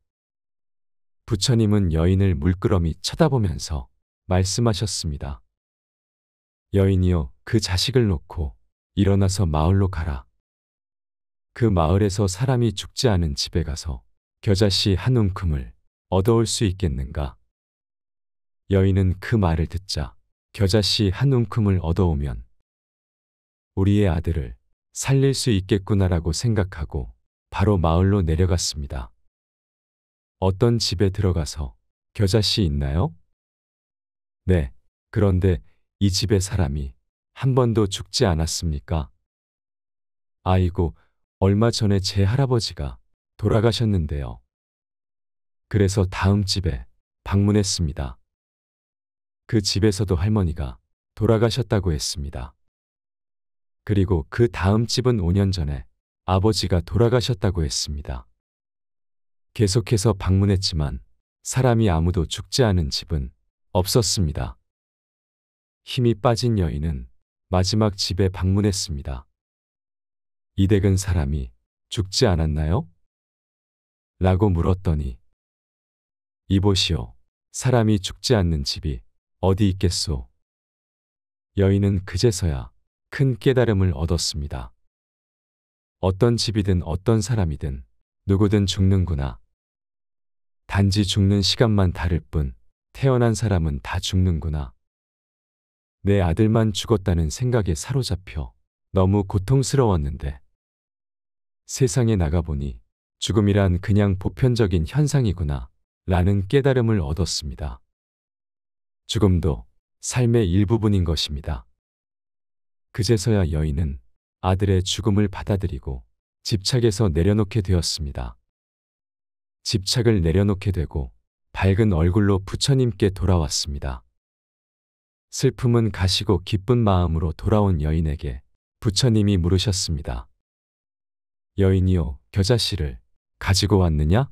부처님은 여인을 물끄러미 쳐다보면서 말씀하셨습니다. 여인이여 그 자식을 놓고 일어나서 마을로 가라. 그 마을에서 사람이 죽지 않은 집에 가서 겨자씨 한 움큼을 얻어올 수 있겠는가? 여인은 그 말을 듣자 겨자씨 한 움큼을 얻어오면 우리의 아들을 살릴 수 있겠구나라고 생각하고 바로 마을로 내려갔습니다. 어떤 집에 들어가서 겨자씨 있나요? 네. 그런데 이 집의 사람이 한 번도 죽지 않았습니까? 아이고, 얼마 전에 제 할아버지가 돌아가셨는데요. 그래서 다음 집에 방문했습니다. 그 집에서도 할머니가 돌아가셨다고 했습니다. 그리고 그 다음 집은 5년 전에 아버지가 돌아가셨다고 했습니다. 계속해서 방문했지만 사람이 아무도 죽지 않은 집은 없었습니다. 힘이 빠진 여인은 마지막 집에 방문했습니다. 이댁은 사람이 죽지 않았나요? 라고 물었더니 이보시오. 사람이 죽지 않는 집이 어디 있겠소? 여인은 그제서야 큰 깨달음을 얻었습니다. 어떤 집이든 어떤 사람이든 누구든 죽는구나. 단지 죽는 시간만 다를 뿐 태어난 사람은 다 죽는구나. 내 아들만 죽었다는 생각에 사로잡혀 너무 고통스러웠는데 세상에 나가보니 죽음이란 그냥 보편적인 현상이구나 라는 깨달음을 얻었습니다. 죽음도 삶의 일부분인 것입니다. 그제서야 여인은 아들의 죽음을 받아들이고 집착에서 내려놓게 되었습니다. 집착을 내려놓게 되고 밝은 얼굴로 부처님께 돌아왔습니다. 슬픔은 가시고 기쁜 마음으로 돌아온 여인에게 부처님이 물으셨습니다. 여인이요, 겨자씨를 가지고 왔느냐?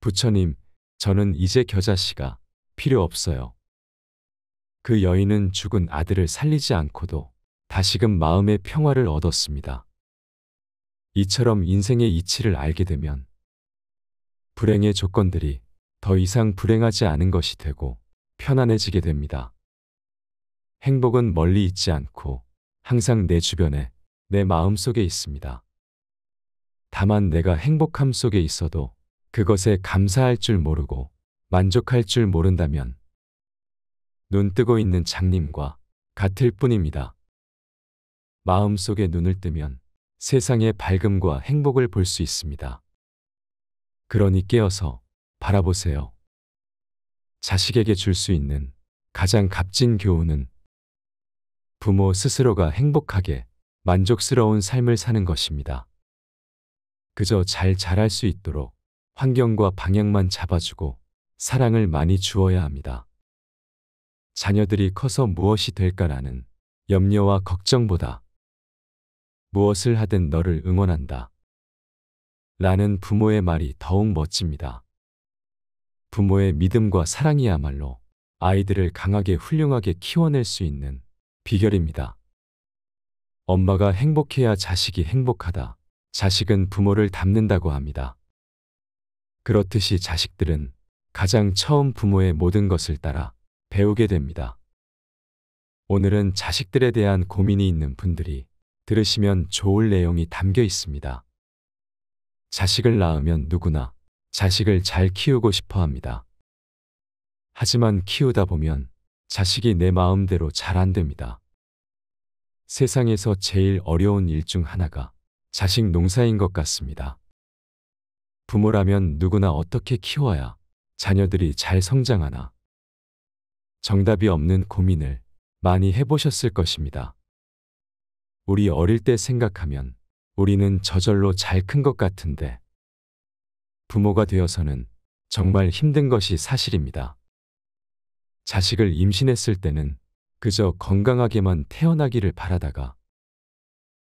부처님, 저는 이제 겨자씨가 필요 없어요. 그 여인은 죽은 아들을 살리지 않고도 다시금 마음의 평화를 얻었습니다. 이처럼 인생의 이치를 알게 되면 불행의 조건들이 더 이상 불행하지 않은 것이 되고 편안해지게 됩니다. 행복은 멀리 있지 않고 항상 내 주변에 내 마음 속에 있습니다. 다만 내가 행복함 속에 있어도 그것에 감사할 줄 모르고 만족할 줄 모른다면 눈 뜨고 있는 장님과 같을 뿐입니다. 마음속에 눈을 뜨면 세상의 밝음과 행복을 볼 수 있습니다. 그러니 깨어서 바라보세요. 자식에게 줄 수 있는 가장 값진 교훈은 부모 스스로가 행복하게 만족스러운 삶을 사는 것입니다. 그저 잘 자랄 수 있도록 환경과 방향만 잡아주고 사랑을 많이 주어야 합니다. 자녀들이 커서 무엇이 될까라는 염려와 걱정보다 무엇을 하든 너를 응원한다. 라는 부모의 말이 더욱 멋집니다. 부모의 믿음과 사랑이야말로 아이들을 강하게 훌륭하게 키워낼 수 있는 비결입니다. 엄마가 행복해야 자식이 행복하다. 자식은 부모를 닮는다고 합니다. 그렇듯이 자식들은 가장 처음 부모의 모든 것을 따라 배우게 됩니다. 오늘은 자식들에 대한 고민이 있는 분들이 들으시면 좋을 내용이 담겨 있습니다. 자식을 낳으면 누구나 자식을 잘 키우고 싶어 합니다. 하지만 키우다 보면 자식이 내 마음대로 잘 안 됩니다. 세상에서 제일 어려운 일 중 하나가 자식 농사인 것 같습니다. 부모라면 누구나 어떻게 키워야 자녀들이 잘 성장하나? 정답이 없는 고민을 많이 해보셨을 것입니다. 우리 어릴 때 생각하면 우리는 저절로 잘 큰 것 같은데 부모가 되어서는 정말 힘든 것이 사실입니다. 자식을 임신했을 때는 그저 건강하게만 태어나기를 바라다가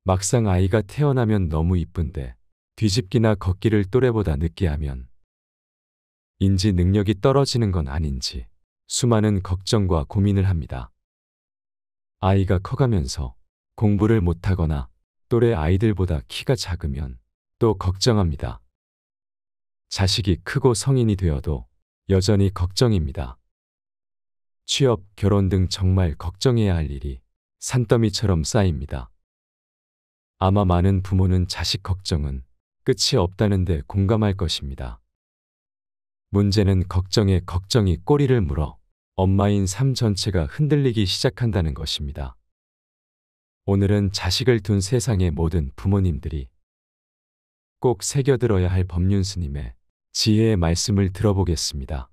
막상 아이가 태어나면 너무 이쁜데 뒤집기나 걷기를 또래보다 늦게 하면 인지 능력이 떨어지는 건 아닌지 수많은 걱정과 고민을 합니다. 아이가 커가면서 공부를 못하거나 또래 아이들보다 키가 작으면 또 걱정합니다. 자식이 크고 성인이 되어도 여전히 걱정입니다. 취업, 결혼 등 정말 걱정해야 할 일이 산더미처럼 쌓입니다. 아마 많은 부모는 자식 걱정은 끝이 없다는데 공감할 것입니다. 문제는 걱정에 걱정이 꼬리를 물어 엄마인 삶 전체가 흔들리기 시작한다는 것입니다. 오늘은 자식을 둔 세상의 모든 부모님들이 꼭 새겨들어야 할 법륜스님의 지혜의 말씀을 들어보겠습니다.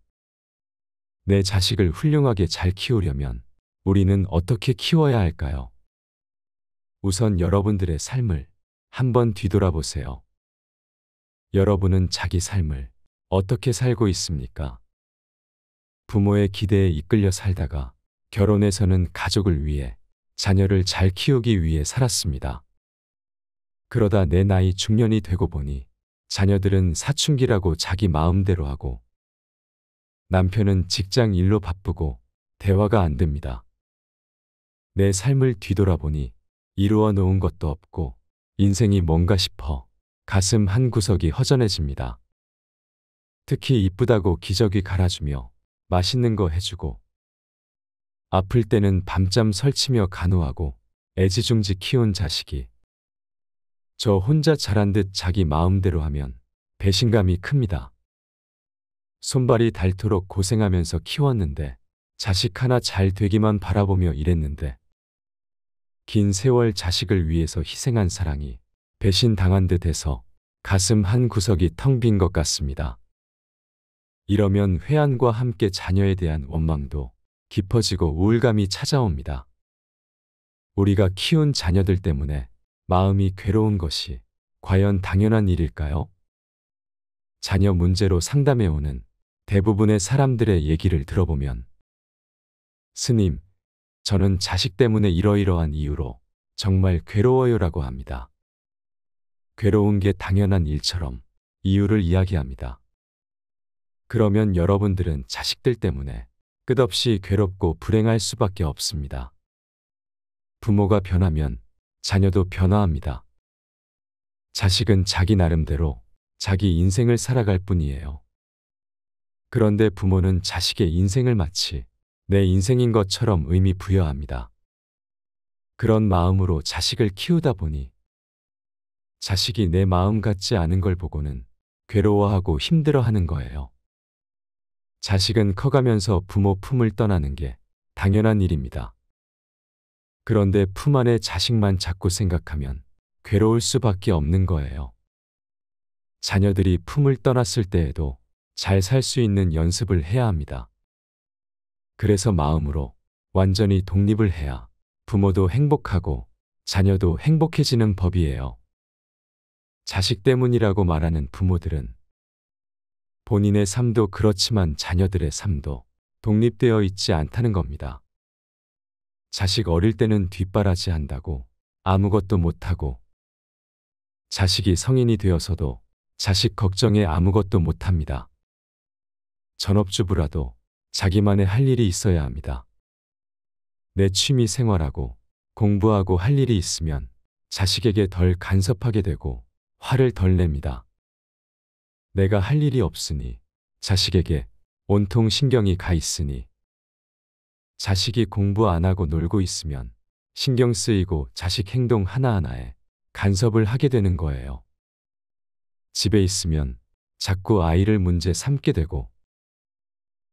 내 자식을 훌륭하게 잘 키우려면 우리는 어떻게 키워야 할까요? 우선 여러분들의 삶을 한번 뒤돌아보세요. 여러분은 자기 삶을 어떻게 살고 있습니까? 부모의 기대에 이끌려 살다가 결혼해서는 가족을 위해 자녀를 잘 키우기 위해 살았습니다. 그러다 내 나이 중년이 되고 보니 자녀들은 사춘기라고 자기 마음대로 하고 남편은 직장 일로 바쁘고 대화가 안 됩니다. 내 삶을 뒤돌아보니 이루어 놓은 것도 없고 인생이 뭔가 싶어 가슴 한 구석이 허전해집니다. 특히 이쁘다고 기저귀 갈아주며 맛있는 거 해주고 아플 때는 밤잠 설치며 간호하고 애지중지 키운 자식이 저 혼자 자란 듯 자기 마음대로 하면 배신감이 큽니다. 손발이 닳도록 고생하면서 키웠는데 자식 하나 잘 되기만 바라보며 일했는데 긴 세월 자식을 위해서 희생한 사랑이 배신당한 듯 해서 가슴 한 구석이 텅 빈 것 같습니다. 이러면 회한과 함께 자녀에 대한 원망도 깊어지고 우울감이 찾아옵니다. 우리가 키운 자녀들 때문에 마음이 괴로운 것이 과연 당연한 일일까요? 자녀 문제로 상담해 오는 대부분의 사람들의 얘기를 들어보면 스님, 저는 자식 때문에 이러이러한 이유로 정말 괴로워요라고 합니다. 괴로운 게 당연한 일처럼 이유를 이야기합니다. 그러면 여러분들은 자식들 때문에 끝없이 괴롭고 불행할 수밖에 없습니다. 부모가 변하면 자녀도 변화합니다. 자식은 자기 나름대로 자기 인생을 살아갈 뿐이에요. 그런데 부모는 자식의 인생을 마치 내 인생인 것처럼 의미 부여합니다. 그런 마음으로 자식을 키우다 보니 자식이 내 마음 같지 않은 걸 보고는 괴로워하고 힘들어하는 거예요. 자식은 커가면서 부모 품을 떠나는 게 당연한 일입니다. 그런데 품 안에 자식만 자꾸 생각하면 괴로울 수밖에 없는 거예요. 자녀들이 품을 떠났을 때에도 잘 살 수 있는 연습을 해야 합니다. 그래서 마음으로 완전히 독립을 해야 부모도 행복하고 자녀도 행복해지는 법이에요. 자식 때문이라고 말하는 부모들은 본인의 삶도 그렇지만 자녀들의 삶도 독립되어 있지 않다는 겁니다. 자식 어릴 때는 뒷바라지 한다고 아무것도 못하고 자식이 성인이 되어서도 자식 걱정에 아무것도 못합니다. 전업주부라도 자기만의 할 일이 있어야 합니다. 내 취미 생활하고 공부하고 할 일이 있으면 자식에게 덜 간섭하게 되고 화를 덜 냅니다. 내가 할 일이 없으니 자식에게 온통 신경이 가 있으니 자식이 공부 안 하고 놀고 있으면 신경 쓰이고 자식 행동 하나하나에 간섭을 하게 되는 거예요. 집에 있으면 자꾸 아이를 문제 삼게 되고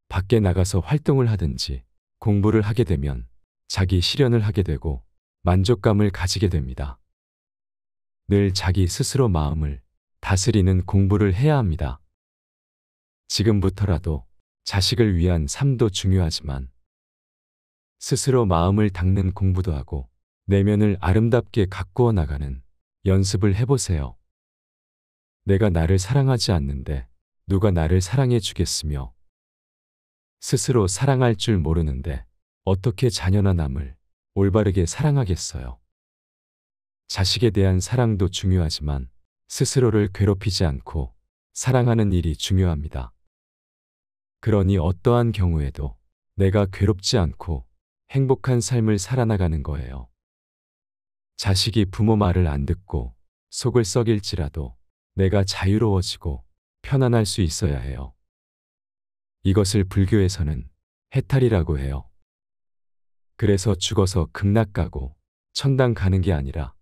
밖에 나가서 활동을 하든지 공부를 하게 되면 자기 실현을 하게 되고 만족감을 가지게 됩니다. 늘 자기 스스로 마음을 다스리는 공부를 해야 합니다. 지금부터라도 자식을 위한 삶도 중요하지만 스스로 마음을 닦는 공부도 하고 내면을 아름답게 가꾸어 나가는 연습을 해보세요. 내가 나를 사랑하지 않는데 누가 나를 사랑해 주겠으며 스스로 사랑할 줄 모르는데 어떻게 자녀나 남을 올바르게 사랑하겠어요. 자식에 대한 사랑도 중요하지만 스스로를 괴롭히지 않고 사랑하는 일이 중요합니다. 그러니 어떠한 경우에도 내가 괴롭지 않고 행복한 삶을 살아나가는 거예요. 자식이 부모 말을 안 듣고 속을 썩일지라도 내가 자유로워지고 편안할 수 있어야 해요. 이것을 불교에서는 해탈이라고 해요. 그래서 죽어서 극락 가고 천당 가는 게 아니라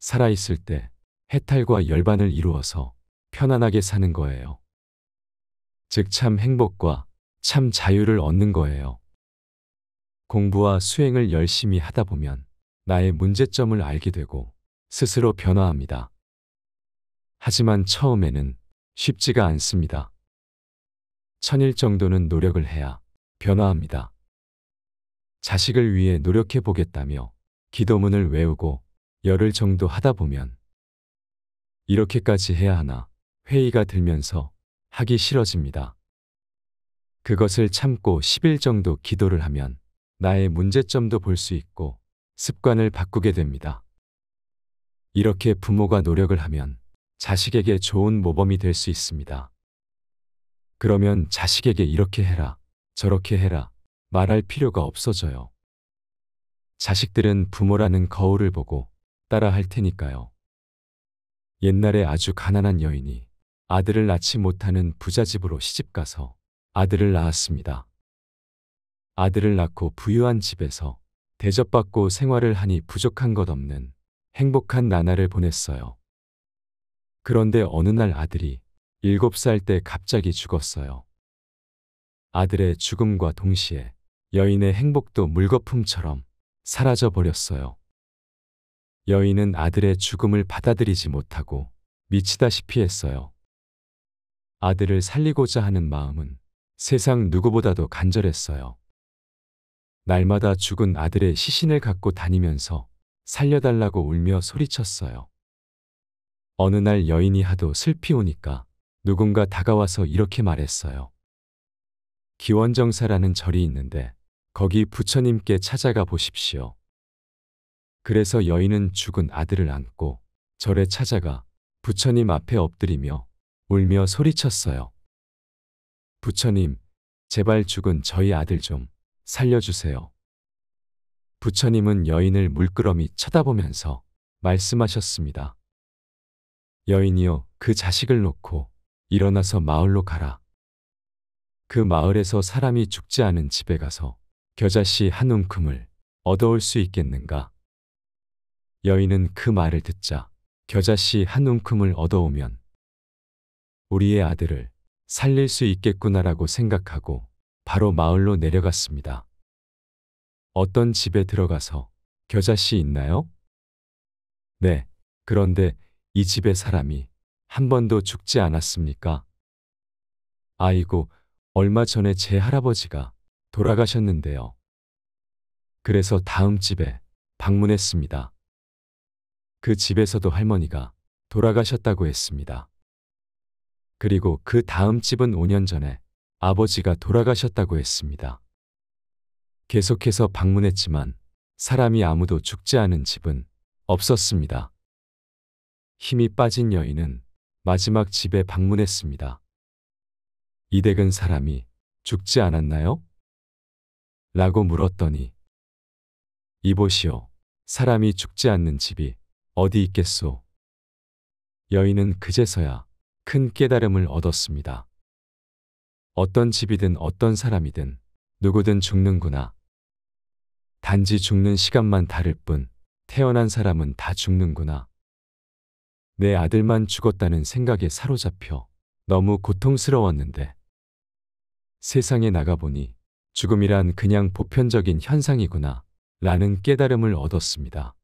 살아있을 때 해탈과 열반을 이루어서 편안하게 사는 거예요. 즉 참 행복과 참 자유를 얻는 거예요. 공부와 수행을 열심히 하다 보면 나의 문제점을 알게 되고 스스로 변화합니다. 하지만 처음에는 쉽지가 않습니다. 천일 정도는 노력을 해야 변화합니다. 자식을 위해 노력해 보겠다며 기도문을 외우고 열흘 정도 하다 보면 이렇게까지 해야 하나 회의가 들면서 하기 싫어집니다. 그것을 참고 10일 정도 기도를 하면 나의 문제점도 볼 수 있고 습관을 바꾸게 됩니다. 이렇게 부모가 노력을 하면 자식에게 좋은 모범이 될 수 있습니다. 그러면 자식에게 이렇게 해라, 저렇게 해라 말할 필요가 없어져요. 자식들은 부모라는 거울을 보고 따라 할 테니까요. 옛날에 아주 가난한 여인이 아들을 낳지 못하는 부자집으로 시집가서 아들을 낳았습니다. 아들을 낳고 부유한 집에서 대접받고 생활을 하니 부족한 것 없는 행복한 나날을 보냈어요. 그런데 어느 날 아들이 7살 때 갑자기 죽었어요. 아들의 죽음과 동시에 여인의 행복도 물거품처럼 사라져 버렸어요. 여인은 아들의 죽음을 받아들이지 못하고 미치다시피 했어요. 아들을 살리고자 하는 마음은 세상 누구보다도 간절했어요. 날마다 죽은 아들의 시신을 갖고 다니면서 살려달라고 울며 소리쳤어요. 어느 날 여인이 하도 슬피 오니까 누군가 다가와서 이렇게 말했어요. 기원정사라는 절이 있는데 거기 부처님께 찾아가 보십시오. 그래서 여인은 죽은 아들을 안고 절에 찾아가 부처님 앞에 엎드리며 울며 소리쳤어요. 부처님, 제발 죽은 저희 아들 좀 살려주세요. 부처님은 여인을 물끄러미 쳐다보면서 말씀하셨습니다. 여인이여 그 자식을 놓고 일어나서 마을로 가라. 그 마을에서 사람이 죽지 않은 집에 가서 겨자씨 한 움큼을 얻어올 수 있겠는가? 여인은 그 말을 듣자 겨자씨 한 움큼을 얻어오면 우리의 아들을 살릴 수 있겠구나라고 생각하고 바로 마을로 내려갔습니다. 어떤 집에 들어가서 겨자씨 있나요? 네. 그런데 이 집의 사람이 한 번도 죽지 않았습니까? 아이고, 얼마 전에 제 할아버지가 돌아가셨는데요. 그래서 다음 집에 방문했습니다. 그 집에서도 할머니가 돌아가셨다고 했습니다. 그리고 그 다음 집은 5년 전에 아버지가 돌아가셨다고 했습니다. 계속해서 방문했지만 사람이 아무도 죽지 않은 집은 없었습니다. 힘이 빠진 여인은 마지막 집에 방문했습니다. 이댁은 사람이 죽지 않았나요? 라고 물었더니 이보시오. 사람이 죽지 않는 집이 어디 있겠소. 여인은 그제서야 큰 깨달음을 얻었습니다. 어떤 집이든 어떤 사람이든 누구든 죽는구나. 단지 죽는 시간만 다를 뿐 태어난 사람은 다 죽는구나. 내 아들만 죽었다는 생각에 사로잡혀 너무 고통스러웠는데 세상에 나가보니 죽음이란 그냥 보편적인 현상이구나 라는 깨달음을 얻었습니다.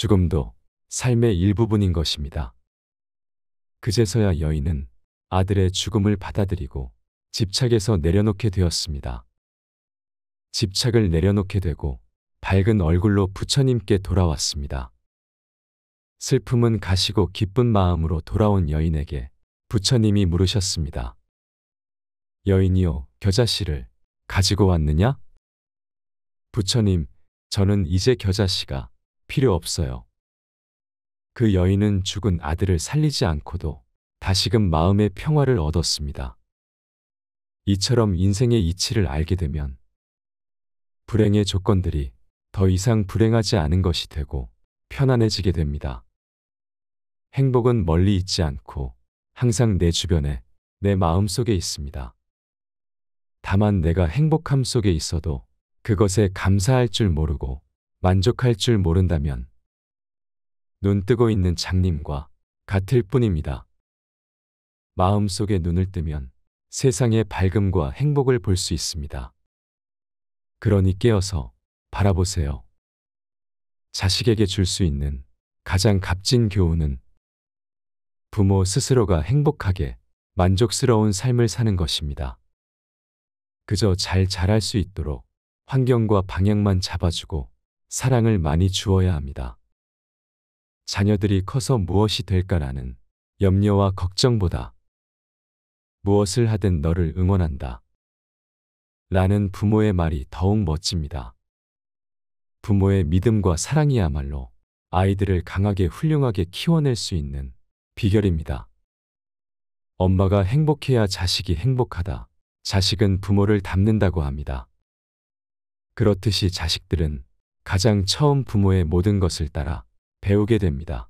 죽음도 삶의 일부분인 것입니다. 그제서야 여인은 아들의 죽음을 받아들이고 집착에서 내려놓게 되었습니다. 집착을 내려놓게 되고 밝은 얼굴로 부처님께 돌아왔습니다. 슬픔은 가시고 기쁜 마음으로 돌아온 여인에게 부처님이 물으셨습니다. 여인이요, 겨자씨를 가지고 왔느냐? 부처님, 저는 이제 겨자씨가 필요 없어요. 그 여인은 죽은 아들을 살리지 않고도 다시금 마음의 평화를 얻었습니다. 이처럼 인생의 이치를 알게 되면 불행의 조건들이 더 이상 불행하지 않은 것이 되고 편안해지게 됩니다. 행복은 멀리 있지 않고 항상 내 주변에 내 마음 속에 있습니다. 다만 내가 행복함 속에 있어도 그것에 감사할 줄 모르고 만족할 줄 모른다면 눈 뜨고 있는 장님과 같을 뿐입니다. 마음속에 눈을 뜨면 세상의 밝음과 행복을 볼 수 있습니다. 그러니 깨어서 바라보세요. 자식에게 줄 수 있는 가장 값진 교훈은 부모 스스로가 행복하게 만족스러운 삶을 사는 것입니다. 그저 잘 자랄 수 있도록 환경과 방향만 잡아주고 사랑을 많이 주어야 합니다. 자녀들이 커서 무엇이 될까라는 염려와 걱정보다 무엇을 하든 너를 응원한다. 라는 부모의 말이 더욱 멋집니다. 부모의 믿음과 사랑이야말로 아이들을 강하게 훌륭하게 키워낼 수 있는 비결입니다. 엄마가 행복해야 자식이 행복하다. 자식은 부모를 닮는다고 합니다. 그렇듯이 자식들은 가장 처음 부모의 모든 것을 따라 배우게 됩니다.